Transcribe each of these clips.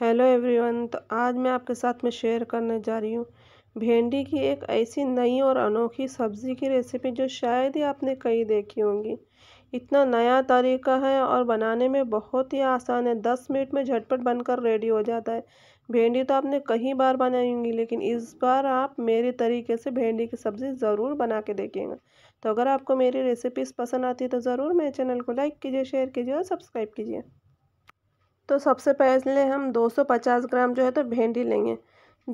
hello everyone तो आज मैं आपके साथ में शेयर करने जा रही हूँ भेंडी की एक ऐसी नई और अनोखी सब्ज़ी की रेसिपी जो शायद ही आपने कई देखी होंगी इतना नया तरीका है और बनाने में बहुत ही आसान है दस मिनट में झटपट बनकर रेडी हो जाता है भेंडी तो आपने कई बार बनाई होंगी लेकिन इस बार आप मेरे तरीके से भेंडी की सब्ज़ी ज़रूर बना के देखिएगा तो अगर आपको मेरी रेसिपीज़ पसंद आती है तो ज़रूर मेरे चैनल को लाइक कीजिए शेयर कीजिए और सब्सक्राइब कीजिए तो सबसे पहले हम 250 ग्राम जो है तो भेंडी लेंगे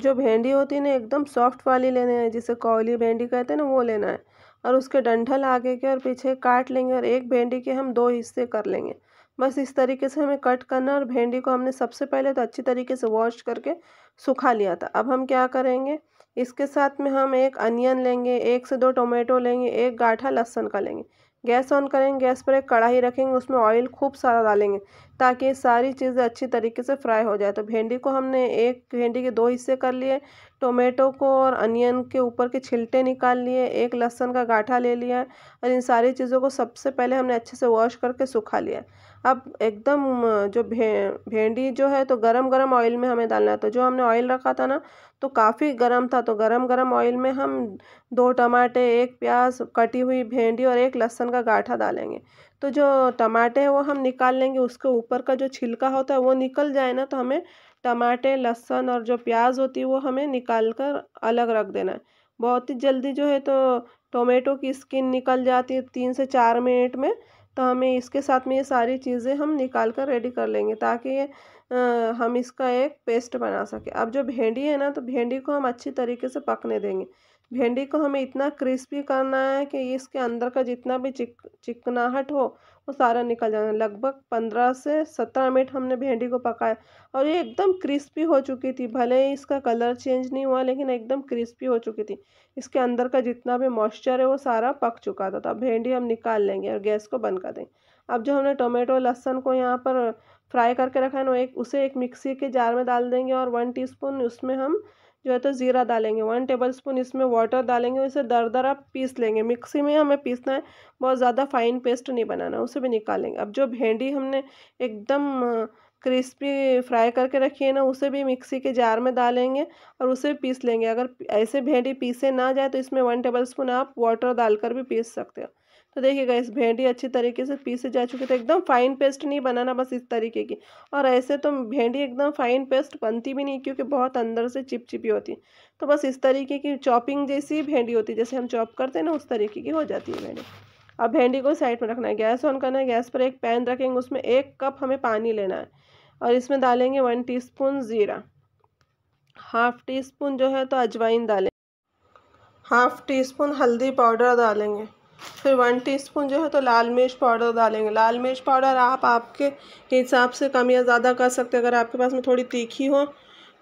जो भेंडी होती है ना एकदम सॉफ्ट वाली लेने हैं जिसे कौली भेंडी कहते हैं ना वो लेना है और उसके डंठल आगे के और पीछे काट लेंगे और एक भेंडी के हम दो हिस्से कर लेंगे बस इस तरीके से हमें कट करना और भेंडी को हमने सबसे पहले तो अच्छी तरीके से वॉश करके सुखा लिया था अब हम क्या करेंगे इसके साथ में हम एक अनियन लेंगे एक से दो टोमेटो लेंगे एक गाठा लहसन का लेंगे गैस ऑन करेंगे गैस पर एक कढ़ाई रखेंगे उसमें ऑयल खूब सारा डालेंगे ताकि सारी चीज़ें अच्छी तरीके से फ्राई हो जाए तो भेंडी को हमने एक भेंडी के दो हिस्से कर लिए टोमेटो को और अनियन के ऊपर के छिलटे निकाल लिए एक लहसन का गाठा ले लिया और इन सारी चीज़ों को सबसे पहले हमने अच्छे से वॉश करके सुखा लिया अब एकदम जो भे भेंडी जो है तो गरम गरम ऑयल में हमें डालना है तो जो हमने ऑयल रखा था ना तो काफ़ी गरम था तो गरम गरम ऑयल में हम दो टमाटे एक प्याज कटी हुई भेंडी और एक लहसन का गाठा डालेंगे तो जो टमाटे हैं वो हम निकाल लेंगे उसके ऊपर का जो छिलका होता है वो निकल जाए ना तो हमें टमाटे लहसन और जो प्याज होती है वो हमें निकाल कर अलग रख देना है बहुत ही जल्दी जो है तो टोमेटो की स्किन निकल जाती है तीन से चार मिनट में तो हमें इसके साथ में ये सारी चीज़ें हम निकाल कर रेडी कर लेंगे ताकि ये हम इसका एक पेस्ट बना सकें अब जो भेंडी है ना तो भेंडी को हम अच्छी तरीके से पकने देंगे भेंडी को हमें इतना क्रिस्पी करना है कि इसके अंदर का जितना भी चिक चिकनाहट हो वो सारा निकल जाना लगभग पंद्रह से सत्रह मिनट हमने भेंडी को पकाया और ये एकदम क्रिस्पी हो चुकी थी भले ही इसका कलर चेंज नहीं हुआ लेकिन एकदम क्रिस्पी हो चुकी थी इसके अंदर का जितना भी मॉइस्चर है वो सारा पक चुका था तो अब भेंडी हम निकाल लेंगे और गैस को बंद कर देंगे अब जो हमने टोमेटो लहसन को यहाँ पर फ्राई करके रखा है ना एक उसे एक मिक्सी के जार में डाल देंगे और वन टी उसमें हम जो है तो ज़ीरा डालेंगे वन टेबल स्पून इसमें वाटर डालेंगे इसे आप पीस लेंगे मिक्सी में हमें पीसना है बहुत ज़्यादा फाइन पेस्ट नहीं बनाना उसे भी निकालेंगे अब जो भेंडी हमने एकदम क्रिस्पी फ्राई करके रखी है ना उसे भी मिक्सी के जार में डालेंगे और उसे पीस लेंगे अगर ऐसे भेंडी पीसे ना जाए तो इसमें वन टेबल स्पून आप वाटर डालकर भी पीस सकते हो तो देखिएगा इस भेंडी अच्छी तरीके से पीसे जा चुके तो एकदम फाइन पेस्ट नहीं बनाना बस इस तरीके की और ऐसे तो भेंडी एकदम फाइन पेस्ट बनती भी नहीं क्योंकि बहुत अंदर से चिपचिपी होती तो बस इस तरीके की चॉपिंग जैसी भेंडी होती जैसे हम चॉप करते हैं ना उस तरीके की हो जाती है भेंडी अब भेंडी को साइड में रखना है गैस ऑन करना है गैस पर एक पैन रखेंगे उसमें एक कप हमें पानी लेना है और इसमें डालेंगे वन टीस्पून ज़ीरा हाफ़ टी स्पून जो है तो अजवाइन डालें हाफ़ टी स्पून हल्दी पाउडर डालेंगे फिर वन टीस्पून जो है तो लाल मिर्च पाउडर डालेंगे लाल मिर्च पाउडर आप आपके हिसाब से कम या ज़्यादा कर सकते हैं अगर आपके पास में थोड़ी तीखी हो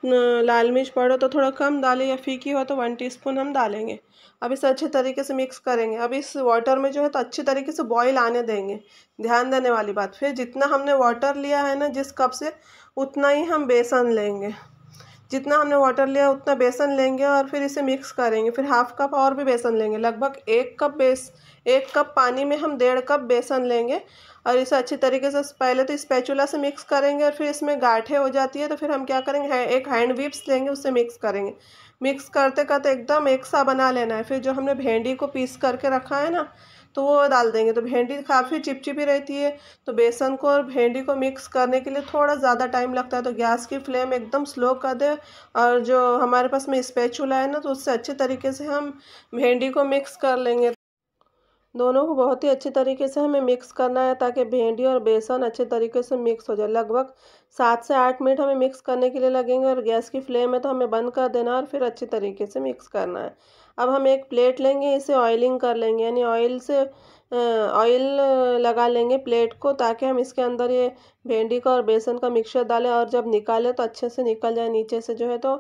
लाल मिर्च पाउडर तो थोड़ा कम डालें या फीकी हो तो वन टीस्पून हम डालेंगे अब इसे अच्छे तरीके से मिक्स करेंगे अब इस वाटर में जो है तो अच्छे तरीके से बॉईल आने देंगे ध्यान देने वाली बात फिर जितना हमने वाटर लिया है ना जिस कप से उतना ही हम बेसन लेंगे जितना हमने वाटर लिया उतना बेसन लेंगे और फिर इसे मिक्स करेंगे फिर हाफ़ कप और भी बेसन लेंगे लगभग एक कप बेस एक कप पानी में हम डेढ़ कप बेसन लेंगे और इसे अच्छी तरीके से पहले तो स्पैचुला से मिक्स करेंगे और फिर इसमें गाठे हो जाती है तो फिर हम क्या करेंगे है, एक हैंड विप्स लेंगे उससे मिक्स करेंगे मिक्स करते करते एकदम एक सा बना लेना है फिर जो हमने भेंडी को पीस करके रखा है ना तो वो डाल देंगे तो भेंडी काफ़ी चिपचिपी रहती है तो बेसन को और भेंडी को मिक्स करने के लिए थोड़ा ज़्यादा टाइम लगता है तो गैस की फ्लेम एकदम स्लो कर दे और जो हमारे पास में स्पेचुला है ना तो उससे अच्छे तरीके से हम भेंडी को मिक्स कर लेंगे दोनों को बहुत ही अच्छे तरीके से हमें मिक्स करना है ताकि भिंडी और बेसन अच्छे तरीके से मिक्स हो जाए लगभग सात से आठ मिनट हमें मिक्स करने के लिए लगेंगे और गैस की फ्लेम है तो हमें बंद कर देना और फिर अच्छे तरीके से मिक्स करना है अब हम एक प्लेट लेंगे इसे ऑयलिंग कर लेंगे यानी ऑयल से ऑयल लगा लेंगे प्लेट को ताकि हम इसके अंदर ये भेंडी का और बेसन का मिक्सचर डालें और जब निकालें तो अच्छे से निकल जाए नीचे से जो है तो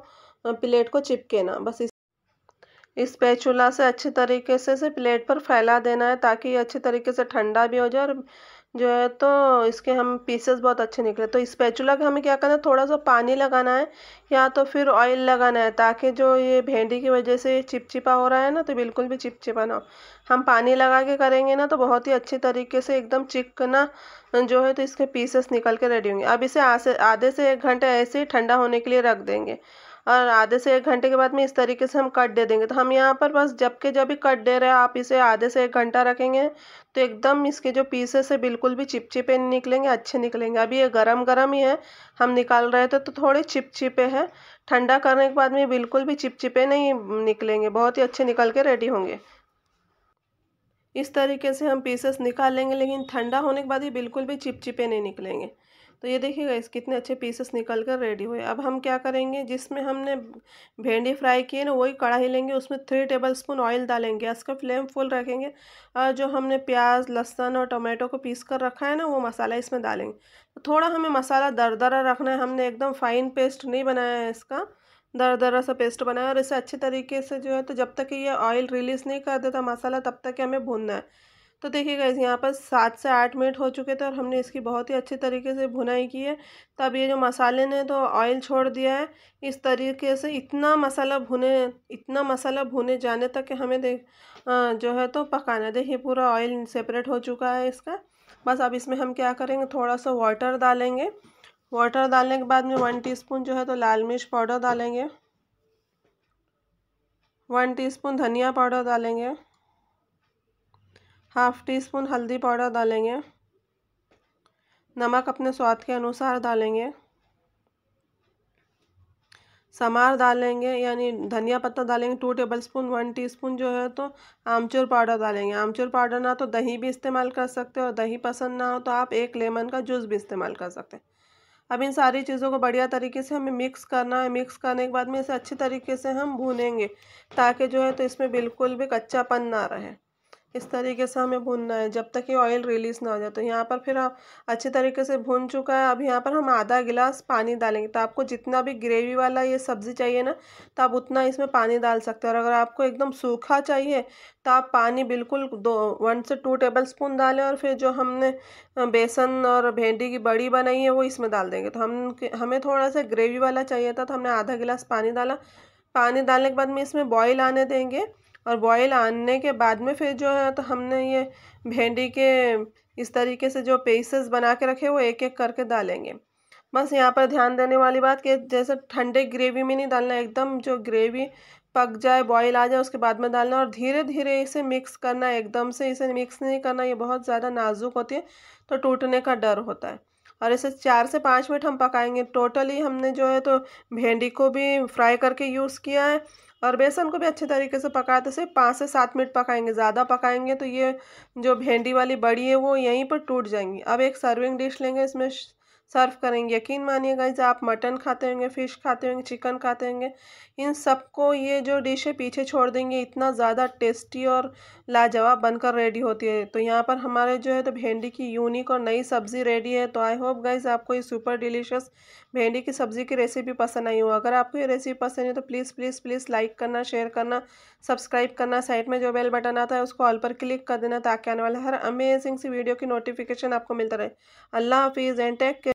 प्लेट को चिपके ना बस इस इस पैचूला से अच्छे तरीके से से प्लेट पर फैला देना है ताकि ये अच्छे तरीके से ठंडा भी हो जाए और जो है तो इसके हम पीसेस बहुत अच्छे निकले तो इस पैचुला का हमें क्या करना है थोड़ा सा पानी लगाना है या तो फिर ऑयल लगाना है ताकि जो ये भेंडी की वजह से चिपचिपा हो रहा है ना तो बिल्कुल भी चिपचिपा ना हो हम पानी लगा के करेंगे ना तो बहुत ही अच्छे तरीके से एकदम चिकना जो है तो इसके पीसेस निकल के रेडी होंगे अब इसे आधे से एक घंटे ऐसे ही ठंडा होने के लिए रख देंगे और आधे से एक घंटे के बाद में इस तरीके से हम कट दे देंगे तो हम यहाँ पर बस जब के जब भी कट दे रहे हैं आप इसे आधे से एक घंटा रखेंगे तो एकदम इसके जो पीसेस है बिल्कुल भी चिपचिपे नहीं निकलेंगे अच्छे निकलेंगे अभी ये गरम गरम ही है हम निकाल रहे थे तो थोड़े चिपचिपे हैं ठंडा करने के बाद में बिल्कुल भी चिपचिपे नहीं निकलेंगे बहुत ही अच्छे निकल के रेडी होंगे इस तरीके से हम पीसेस निकाल लेंगे लेकिन ठंडा होने के बाद ये बिल्कुल भी चिपचिपे नहीं निकलेंगे तो ये देखिएगा इस कितने अच्छे पीसेस निकल कर रेडी हुए अब हम क्या करेंगे जिसमें हमने भेंडी फ्राई किए ना वही कढ़ाई लेंगे उसमें थ्री टेबल स्पून ऑयल डालेंगे गैस का फ्लेम फुल रखेंगे और जो हमने प्याज लहसुन और टोमेटो को पीस कर रखा है ना वो मसाला इसमें डालेंगे तो थोड़ा हमें मसाला दरदरा रखना है हमने एकदम फाइन पेस्ट नहीं बनाया है इसका दर दरा सा पेस्ट बनाया और इसे अच्छे तरीके से जो है तो जब तक ये ऑयल रिलीज़ नहीं कर देता मसाला तब तक हमें भूनना है तो देखिए गैस यहाँ पर सात से आठ मिनट हो चुके थे और हमने इसकी बहुत ही अच्छे तरीके से भुनाई की है तब ये जो मसाले ने तो ऑयल छोड़ दिया है इस तरीके से इतना मसाला भुने इतना मसाला भुने जाने तक हमें देख जो है तो पकाना देखिए पूरा ऑयल सेपरेट हो चुका है इसका बस अब इसमें हम क्या करेंगे थोड़ा सा वाटर डालेंगे वाटर डालने के बाद में वन टीस्पून जो है तो लाल मिर्च पाउडर डालेंगे वन टीस्पून धनिया पाउडर डालेंगे हाफ टी स्पून हल्दी पाउडर डालेंगे नमक अपने स्वाद के अनुसार डालेंगे समार डालेंगे यानी धनिया पत्ता डालेंगे two tablespoon one teaspoon जो है तो आमचूर पाउडर डालेंगे आमचूर पाउडर ना तो दही भी इस्तेमाल कर सकते हो और दही पसंद ना हो तो आप एक लेमन का जूस भी इस्तेमाल कर सकते हैं अब इन सारी चीज़ों को बढ़िया तरीके से हमें मिक्स करना है मिक्स करने के बाद में इसे अच्छे तरीके से हम भूनेंगे ताकि जो है तो इसमें बिल्कुल भी कच्चापन ना रहे इस तरीके से हमें भूनना है जब तक ये ऑयल रिलीज़ ना हो जाए तो यहाँ पर फिर आप अच्छे तरीके से भून चुका है अब यहाँ पर हम आधा गिलास पानी डालेंगे तो आपको जितना भी ग्रेवी वाला ये सब्ज़ी चाहिए ना तो आप उतना इसमें पानी डाल सकते हो और अगर आपको एकदम सूखा चाहिए तो आप पानी बिल्कुल दो वन से टू टेबल स्पून डालें और फिर जो हमने बेसन और भेंडी की बड़ी बनाई है वो इसमें डाल देंगे तो हम हमें थोड़ा सा ग्रेवी वाला चाहिए था तो हमने आधा गिलास पानी डाला पानी डालने के बाद में इसमें बॉयल आने देंगे और बॉयल आने के बाद में फिर जो है तो हमने ये भेंडी के इस तरीके से जो पेसेस बना के रखे वो एक एक करके डालेंगे बस यहाँ पर ध्यान देने वाली बात कि जैसे ठंडे ग्रेवी में नहीं डालना एकदम जो ग्रेवी पक जाए बॉईल आ जाए उसके बाद में डालना और धीरे धीरे इसे मिक्स करना एकदम से इसे मिक्स नहीं करना ये बहुत ज़्यादा नाजुक होती है तो टूटने का डर होता है और इसे चार से पाँच मिनट हम पकाएंगे टोटली हमने जो है तो भेंडी को भी फ्राई करके यूज़ किया है और बेसन को भी अच्छे तरीके से पकाते तो सिर्फ पाँच से सात मिनट पकाएंगे ज़्यादा पकाएंगे तो ये जो भेंडी वाली बड़ी है वो यहीं पर टूट जाएंगी अब एक सर्विंग डिश लेंगे इसमें सर्व करेंगे यकीन मानिए गाइज आप मटन खाते होंगे फ़िश खाते होंगे चिकन खाते होंगे इन सबको ये जो डिश है पीछे छोड़ देंगे इतना ज़्यादा टेस्टी और लाजवाब बनकर रेडी होती है तो यहाँ पर हमारे जो है तो भेंडी की यूनिक और नई सब्ज़ी रेडी है तो आई होप गाइज आपको ये सुपर डिलीशियस भेंडी की सब्ज़ी की रेसिपी पसंद आई हो अगर आपको ये रेसिपी पसंद है तो प्लीज़ प्लीज़ प्लीज़ लाइक करना शेयर करना सब्सक्राइब करना साइड में जो बेल बटन आता है उसको ऑल पर क्लिक कर देना ताकि आने वाले हर अमेजिंग सी वीडियो की नोटिफिकेशन आपको मिलता रहे अल्लाह हाफिज़ एंड टेक